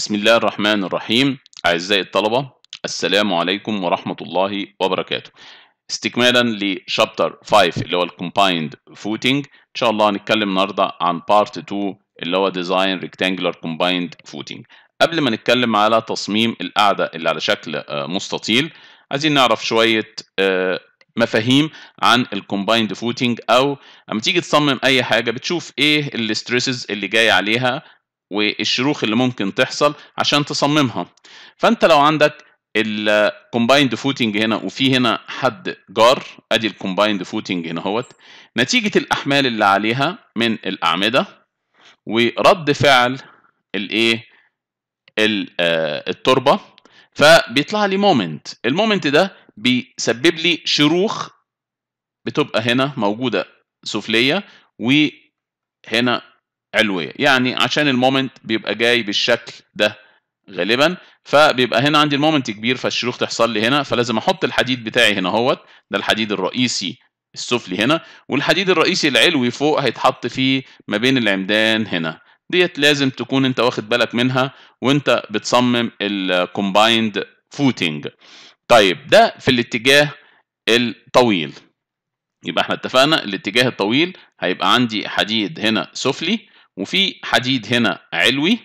بسم الله الرحمن الرحيم أعزائي الطلبة السلام عليكم ورحمة الله وبركاته استكمالا لشابتر 5 اللي هو Combined فوتنج إن شاء الله هنتكلم النهاردة عن بارت 2 اللي هو ديزاين ريكتانجلر Combined فوتنج قبل ما نتكلم على تصميم القاعدة اللي على شكل آه، مستطيل عايزين نعرف شوية آه، مفاهيم عن الكومبايند فوتنج او لما تيجي تصمم اي حاجه بتشوف ايه الاستريسز اللي جاي عليها والشروخ اللي ممكن تحصل عشان تصممها فانت لو عندك الكومبايند فوتنج هنا وفي هنا حد جار ادي الكومبايند فوتنج هنا اهوت نتيجه الاحمال اللي عليها من الاعمده ورد فعل الايه آه، التربه فبيطلع لي مومنت المومنت ده بيسبب لي شروخ بتبقى هنا موجوده سفليه وهنا علويه يعني عشان المومنت بيبقى جاي بالشكل ده غالبا فبيبقى هنا عندي المومنت كبير فالشروخ تحصل لي هنا فلازم احط الحديد بتاعي هنا اهوت ده الحديد الرئيسي السفلي هنا والحديد الرئيسي العلوي فوق هيتحط فيه ما بين العمدان هنا ديت لازم تكون انت واخد بالك منها وانت بتصمم الكومبايند فوتنج طيب ده في الاتجاه الطويل يبقى احنا اتفقنا الاتجاه الطويل هيبقى عندي حديد هنا سفلي وفي حديد هنا علوي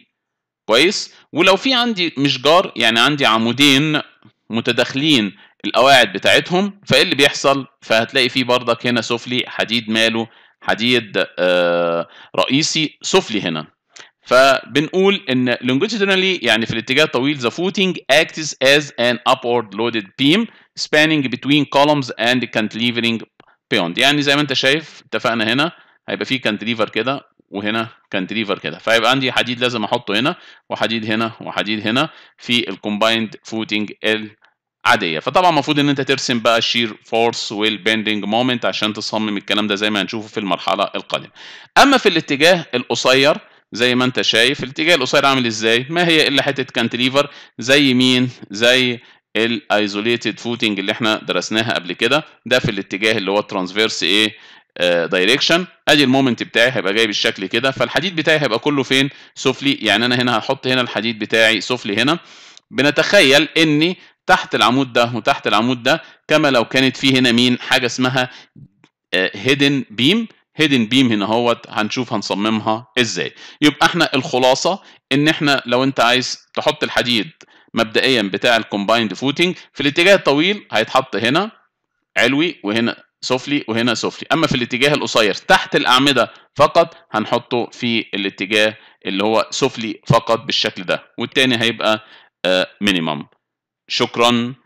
كويس ولو في عندي مشجار يعني عندي عمودين متداخلين القواعد بتاعتهم فايه اللي بيحصل فهتلاقي في بردك هنا سفلي حديد ماله حديد آه، رئيسي سفلي هنا فبنقول ان longitudinally يعني في الاتجاه الطويل the footing acts as an upward loaded beam spanning between columns and cantilevering beyond يعني زي ما انت شايف اتفقنا هنا هيبقى في كانتليفر كده وهنا كانتليفر كده فيبقى عندي حديد لازم احطه هنا وحديد هنا وحديد هنا في الكومبايند فوتنج العاديه فطبعا المفروض ان انت ترسم بقى الشير فورس والبندنج مومنت عشان تصمم الكلام ده زي ما هنشوفه في المرحله القادمه اما في الاتجاه القصير زي ما انت شايف الاتجاه القصير عامل ازاي ما هي الا حته كانتليفر زي مين زي الايزوليتد فوتنج اللي احنا درسناها قبل كده ده في الاتجاه اللي هو الترانسفيرس ايه دايركشن آه، ادي المومنت بتاعي هيبقى جاي بالشكل كده فالحديد بتاعي هيبقى كله فين سفلي يعني انا هنا هحط هنا الحديد بتاعي سفلي هنا بنتخيل اني تحت العمود ده وتحت العمود ده كما لو كانت في هنا مين حاجه اسمها هيدن بيم هيدن بيم هنا اهوت هنشوف هنصممها ازاي يبقى احنا الخلاصه ان احنا لو انت عايز تحط الحديد مبدئيا بتاع الكومبايند فوتنج في الاتجاه الطويل هيتحط هنا علوي وهنا سفلي وهنا سفلي اما في الاتجاه القصير تحت الاعمده فقط هنحطه في الاتجاه اللي هو سفلي فقط بالشكل ده والتاني هيبقى مينيمم آه، شكرا